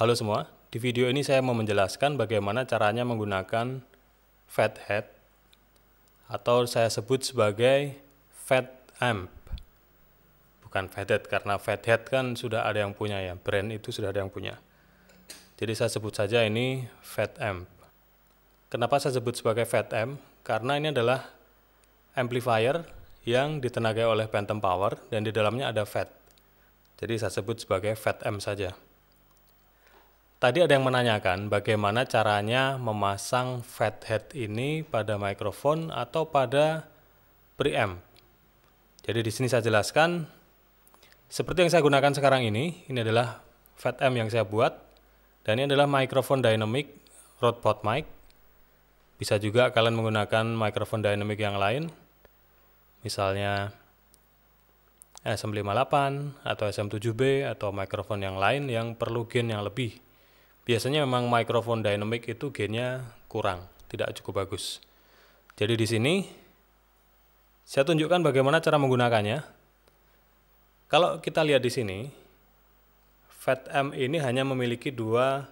Halo semua, di video ini saya mau menjelaskan bagaimana caranya menggunakan fat head atau saya sebut sebagai fat amp. Bukan fat head karena fat head kan sudah ada yang punya ya, brand itu sudah ada yang punya. Jadi saya sebut saja ini fat amp. Kenapa saya sebut sebagai fat amp? Karena ini adalah amplifier yang ditenagai oleh phantom power dan di dalamnya ada fat. Jadi saya sebut sebagai fat amp saja. Tadi ada yang menanyakan bagaimana caranya memasang fat head ini pada microphone atau pada preamp. Jadi di sini saya jelaskan seperti yang saya gunakan sekarang ini, ini adalah fat amp yang saya buat dan ini adalah microphone dynamic Rode Pod mic. Bisa juga kalian menggunakan microphone dynamic yang lain. Misalnya SM58 atau SM7B atau microphone yang lain yang perlu gain yang lebih biasanya memang mikrofon dynamic itu gainnya kurang, tidak cukup bagus. Jadi di sini saya tunjukkan bagaimana cara menggunakannya. Kalau kita lihat di sini, FATM ini hanya memiliki dua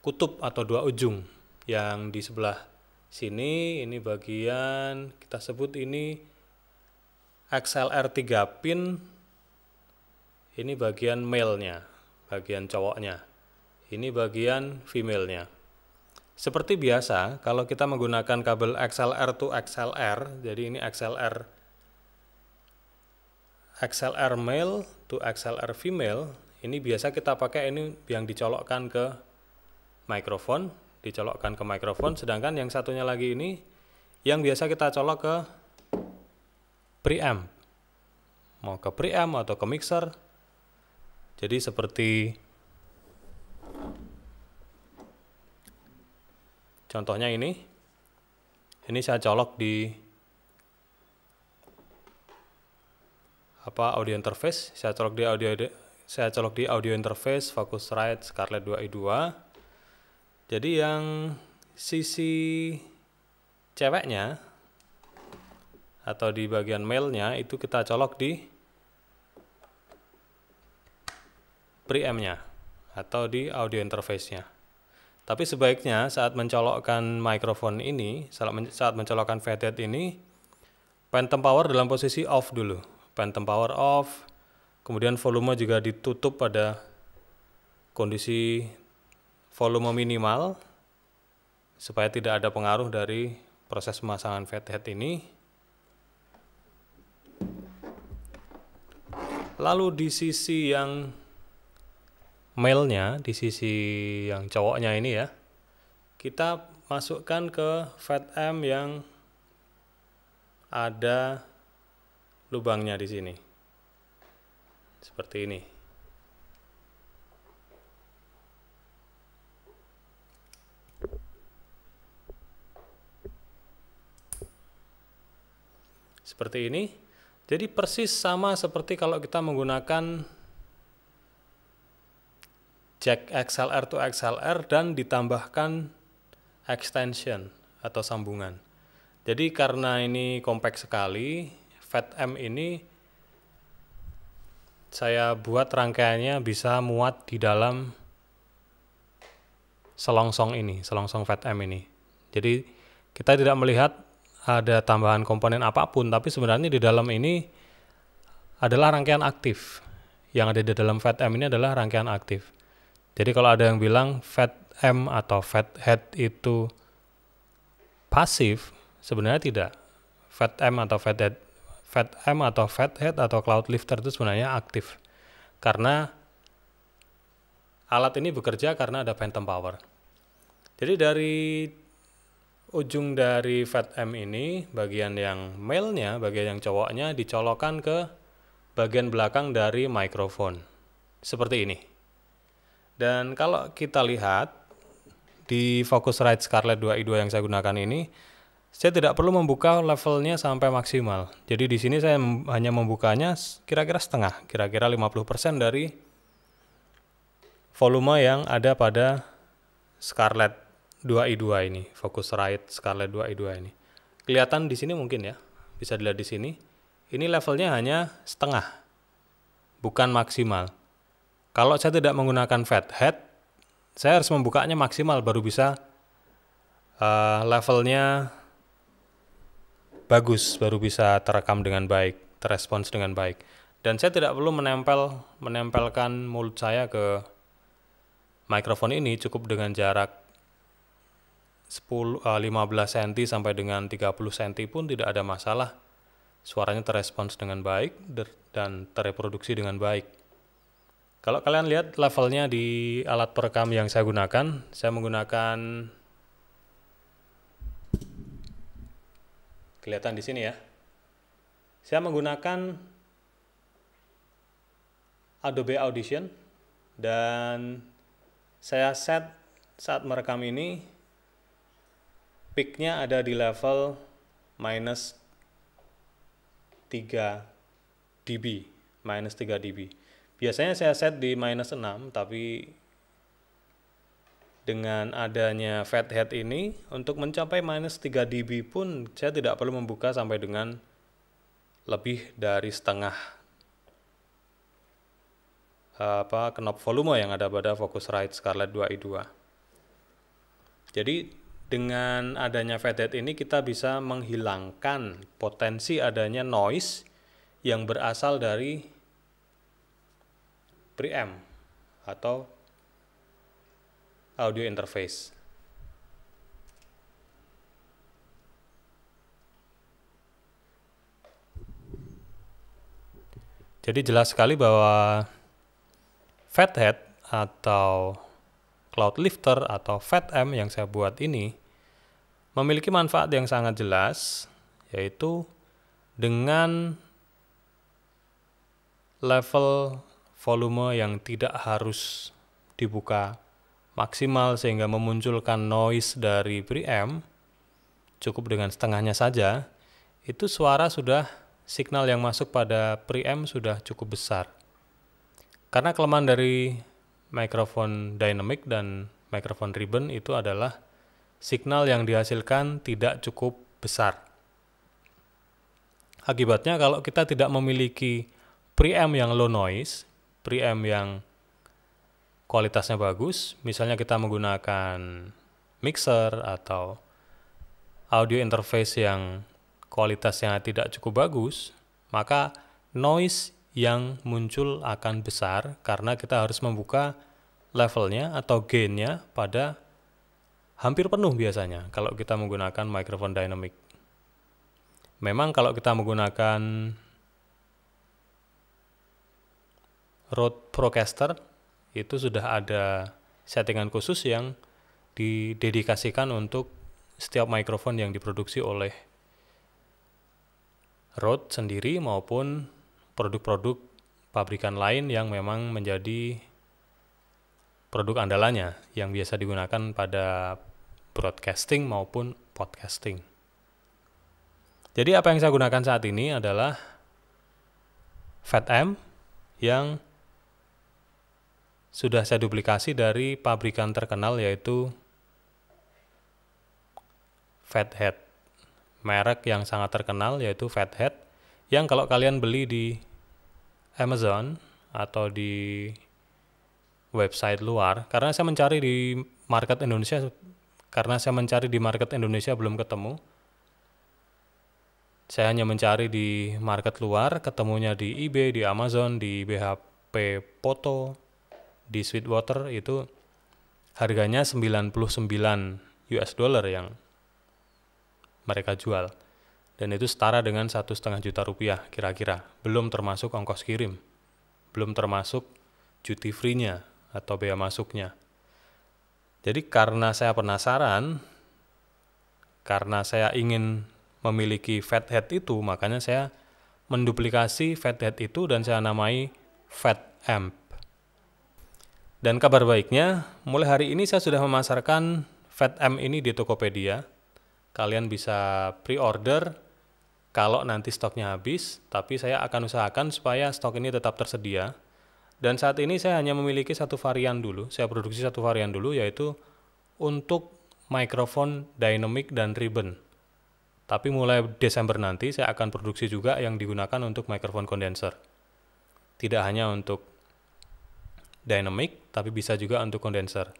kutub atau dua ujung yang di sebelah sini ini bagian kita sebut ini XLR 3 pin ini bagian male-nya, bagian cowoknya. Ini bagian female-nya. Seperti biasa, kalau kita menggunakan kabel XLR to XLR, jadi ini XLR XLR male to XLR female, ini biasa kita pakai ini yang dicolokkan ke mikrofon, dicolokkan ke mikrofon, sedangkan yang satunya lagi ini yang biasa kita colok ke preamp. Mau ke preamp atau ke mixer. Jadi seperti Contohnya ini. Ini saya colok di apa audio interface, saya colok di audio saya colok di audio interface Focusrite Scarlett 2i2. Jadi yang sisi ceweknya atau di bagian mailnya itu kita colok di preamp-nya atau di audio interface-nya. Tapi sebaiknya saat mencolokkan mikrofon ini, saat mencolokkan VTED ini, phantom power dalam posisi off dulu. Phantom power off, kemudian volume juga ditutup pada kondisi volume minimal supaya tidak ada pengaruh dari proses pemasangan VTED ini. Lalu di sisi yang mailnya di sisi yang cowoknya ini ya kita masukkan ke fat M yang ada lubangnya di sini seperti ini seperti ini jadi persis sama seperti kalau kita menggunakan jack XLR to XLR dan ditambahkan extension atau sambungan. Jadi karena ini kompak sekali, FATM ini saya buat rangkaiannya bisa muat di dalam selongsong ini, selongsong FATM ini. Jadi kita tidak melihat ada tambahan komponen apapun, tapi sebenarnya di dalam ini adalah rangkaian aktif. Yang ada di dalam FATM ini adalah rangkaian aktif. Jadi kalau ada yang bilang fat M atau fat head itu pasif, sebenarnya tidak. Fat M atau fat head, fat M atau fat head atau cloud lifter itu sebenarnya aktif. Karena alat ini bekerja karena ada phantom power. Jadi dari ujung dari fat M ini, bagian yang male-nya, bagian yang cowoknya dicolokkan ke bagian belakang dari microphone. Seperti ini. Dan kalau kita lihat di Focusrite Scarlett 2i2 yang saya gunakan ini, saya tidak perlu membuka levelnya sampai maksimal. Jadi di sini saya hanya membukanya kira-kira setengah, kira-kira 50% dari volume yang ada pada Scarlett 2i2 ini, Focusrite Scarlett 2i2 ini. Kelihatan di sini mungkin ya, bisa dilihat di sini. Ini levelnya hanya setengah, bukan maksimal. Kalau saya tidak menggunakan fat head, saya harus membukanya maksimal baru bisa uh, levelnya bagus, baru bisa terekam dengan baik, terespons dengan baik. Dan saya tidak perlu menempel menempelkan mulut saya ke mikrofon ini cukup dengan jarak 10 15 cm sampai dengan 30 cm pun tidak ada masalah. Suaranya terespons dengan baik dan terreproduksi dengan baik. Kalau kalian lihat levelnya di alat perekam yang saya gunakan, saya menggunakan kelihatan di sini ya. Saya menggunakan Adobe Audition dan saya set saat merekam ini peaknya ada di level minus 3 dB, minus 3 dB. Biasanya saya set di minus 6, tapi dengan adanya fat head ini, untuk mencapai minus 3 dB pun saya tidak perlu membuka sampai dengan lebih dari setengah apa knob volume yang ada pada Focusrite Scarlett 2i2. Jadi dengan adanya head ini kita bisa menghilangkan potensi adanya noise yang berasal dari preamp atau audio interface. Jadi jelas sekali bahwa fat head atau cloud lifter atau fat m yang saya buat ini memiliki manfaat yang sangat jelas yaitu dengan level volume yang tidak harus dibuka maksimal sehingga memunculkan noise dari preamp cukup dengan setengahnya saja itu suara sudah signal yang masuk pada preamp sudah cukup besar karena kelemahan dari microphone dynamic dan microphone ribbon itu adalah signal yang dihasilkan tidak cukup besar akibatnya kalau kita tidak memiliki preamp yang low noise preamp yang kualitasnya bagus, misalnya kita menggunakan mixer atau audio interface yang kualitasnya tidak cukup bagus, maka noise yang muncul akan besar karena kita harus membuka levelnya atau gainnya pada hampir penuh biasanya kalau kita menggunakan microphone dynamic. Memang kalau kita menggunakan Rode Procaster itu sudah ada settingan khusus yang didedikasikan untuk setiap mikrofon yang diproduksi oleh Rode sendiri maupun produk-produk pabrikan lain yang memang menjadi produk andalannya yang biasa digunakan pada broadcasting maupun podcasting. Jadi apa yang saya gunakan saat ini adalah FatM yang sudah saya duplikasi dari pabrikan terkenal yaitu Fathead. Merek yang sangat terkenal yaitu Fathead yang kalau kalian beli di Amazon atau di website luar karena saya mencari di market Indonesia karena saya mencari di market Indonesia belum ketemu. Saya hanya mencari di market luar, ketemunya di eBay, di Amazon, di BHP Poto, di Sweetwater itu harganya 99 US dollar yang mereka jual dan itu setara dengan satu setengah juta rupiah kira-kira belum termasuk ongkos kirim belum termasuk duty free-nya atau bea masuknya jadi karena saya penasaran karena saya ingin memiliki fat head itu makanya saya menduplikasi fat head itu dan saya namai fat amp dan kabar baiknya, mulai hari ini saya sudah memasarkan Fat M ini di Tokopedia. Kalian bisa pre-order kalau nanti stoknya habis, tapi saya akan usahakan supaya stok ini tetap tersedia. Dan saat ini saya hanya memiliki satu varian dulu, saya produksi satu varian dulu yaitu untuk microphone dynamic dan ribbon. Tapi mulai Desember nanti saya akan produksi juga yang digunakan untuk microphone condenser. Tidak hanya untuk dynamic, tapi bisa juga untuk kondenser.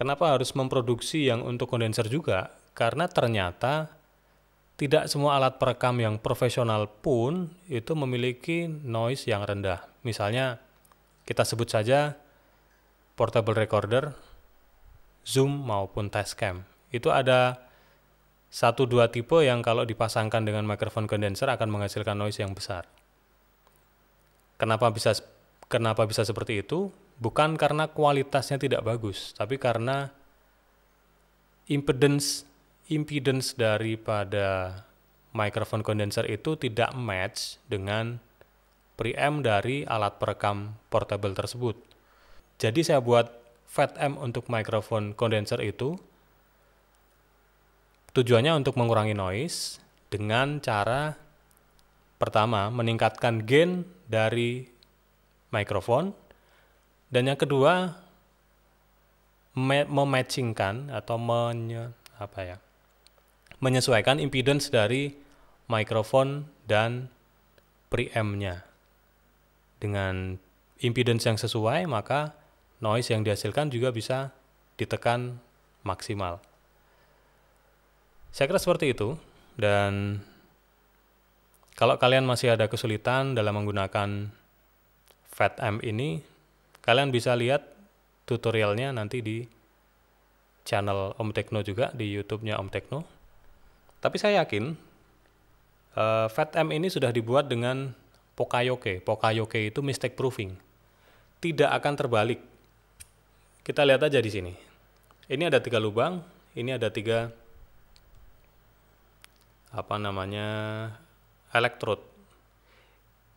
Kenapa harus memproduksi yang untuk kondenser juga? Karena ternyata tidak semua alat perekam yang profesional pun itu memiliki noise yang rendah. Misalnya kita sebut saja portable recorder, zoom maupun test cam. Itu ada satu dua tipe yang kalau dipasangkan dengan microphone kondenser akan menghasilkan noise yang besar. Kenapa bisa kenapa bisa seperti itu? Bukan karena kualitasnya tidak bagus, tapi karena impedance impedance daripada microphone condenser itu tidak match dengan preamp dari alat perekam portable tersebut. Jadi saya buat FATM untuk microphone condenser itu tujuannya untuk mengurangi noise dengan cara pertama meningkatkan gain dari mikrofon. Dan yang kedua mematchingkan atau menye, apa ya? menyesuaikan impedance dari mikrofon dan preamp-nya. Dengan impedance yang sesuai, maka noise yang dihasilkan juga bisa ditekan maksimal. Saya kira seperti itu dan kalau kalian masih ada kesulitan dalam menggunakan FATM ini kalian bisa lihat tutorialnya nanti di channel Om Tekno juga di YouTube-nya Om Tekno. Tapi saya yakin uh, eh, FATM ini sudah dibuat dengan Pokayoke. Pokayoke itu mistake proofing. Tidak akan terbalik. Kita lihat aja di sini. Ini ada tiga lubang, ini ada tiga apa namanya elektrod,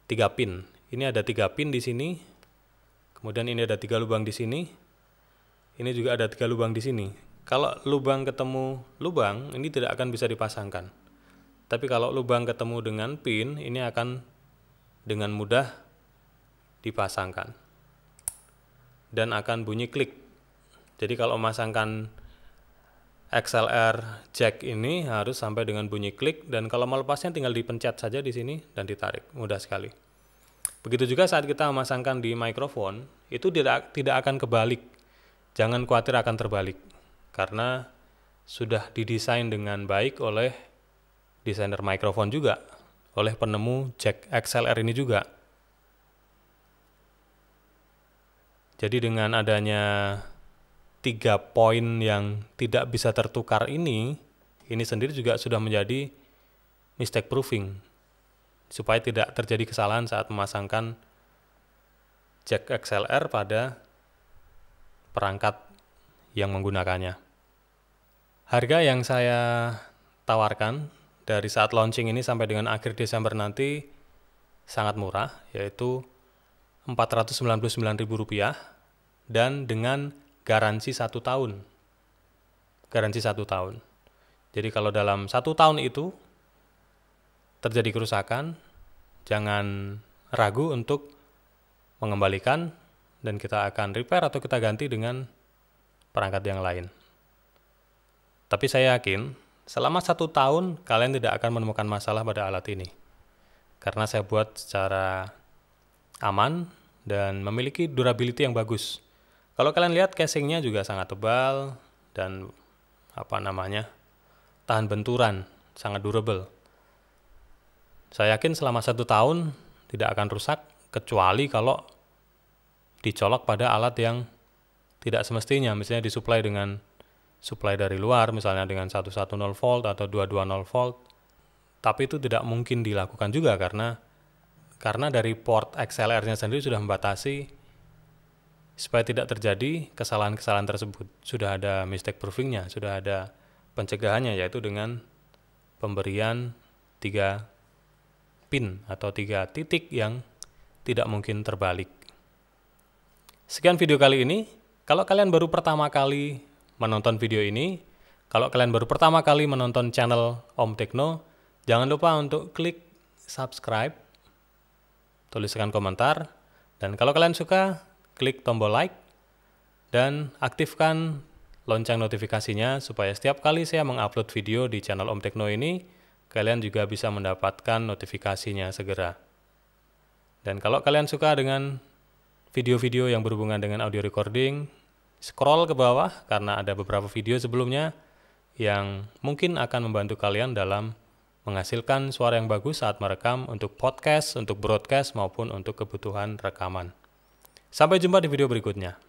tiga pin ini ada tiga pin di sini. Kemudian ini ada tiga lubang di sini. Ini juga ada tiga lubang di sini. Kalau lubang ketemu lubang, ini tidak akan bisa dipasangkan. Tapi kalau lubang ketemu dengan pin, ini akan dengan mudah dipasangkan. Dan akan bunyi klik. Jadi kalau memasangkan XLR jack ini harus sampai dengan bunyi klik dan kalau melepasnya tinggal dipencet saja di sini dan ditarik. Mudah sekali. Begitu juga saat kita memasangkan di mikrofon, itu tidak tidak akan kebalik. Jangan khawatir akan terbalik karena sudah didesain dengan baik oleh desainer mikrofon juga, oleh penemu jack XLR ini juga. Jadi dengan adanya tiga poin yang tidak bisa tertukar ini, ini sendiri juga sudah menjadi mistake proofing supaya tidak terjadi kesalahan saat memasangkan jack XLR pada perangkat yang menggunakannya. Harga yang saya tawarkan dari saat launching ini sampai dengan akhir Desember nanti sangat murah, yaitu Rp499.000 dan dengan garansi satu tahun. Garansi satu tahun. Jadi kalau dalam satu tahun itu terjadi kerusakan, jangan ragu untuk mengembalikan dan kita akan repair atau kita ganti dengan perangkat yang lain. Tapi saya yakin, selama satu tahun kalian tidak akan menemukan masalah pada alat ini. Karena saya buat secara aman dan memiliki durability yang bagus. Kalau kalian lihat casingnya juga sangat tebal dan apa namanya, tahan benturan, sangat durable. Saya yakin selama satu tahun tidak akan rusak kecuali kalau dicolok pada alat yang tidak semestinya, misalnya disuplai dengan suplai dari luar, misalnya dengan 110 volt atau 220 volt. Tapi itu tidak mungkin dilakukan juga karena karena dari port XLR-nya sendiri sudah membatasi supaya tidak terjadi kesalahan-kesalahan tersebut. Sudah ada mistake proofingnya, sudah ada pencegahannya yaitu dengan pemberian tiga pin atau tiga titik yang tidak mungkin terbalik. Sekian video kali ini. Kalau kalian baru pertama kali menonton video ini, kalau kalian baru pertama kali menonton channel Om Tekno, jangan lupa untuk klik subscribe, tuliskan komentar, dan kalau kalian suka, klik tombol like, dan aktifkan lonceng notifikasinya supaya setiap kali saya mengupload video di channel Om Tekno ini, kalian juga bisa mendapatkan notifikasinya segera. Dan kalau kalian suka dengan video-video yang berhubungan dengan audio recording, scroll ke bawah karena ada beberapa video sebelumnya yang mungkin akan membantu kalian dalam menghasilkan suara yang bagus saat merekam untuk podcast, untuk broadcast, maupun untuk kebutuhan rekaman. Sampai jumpa di video berikutnya.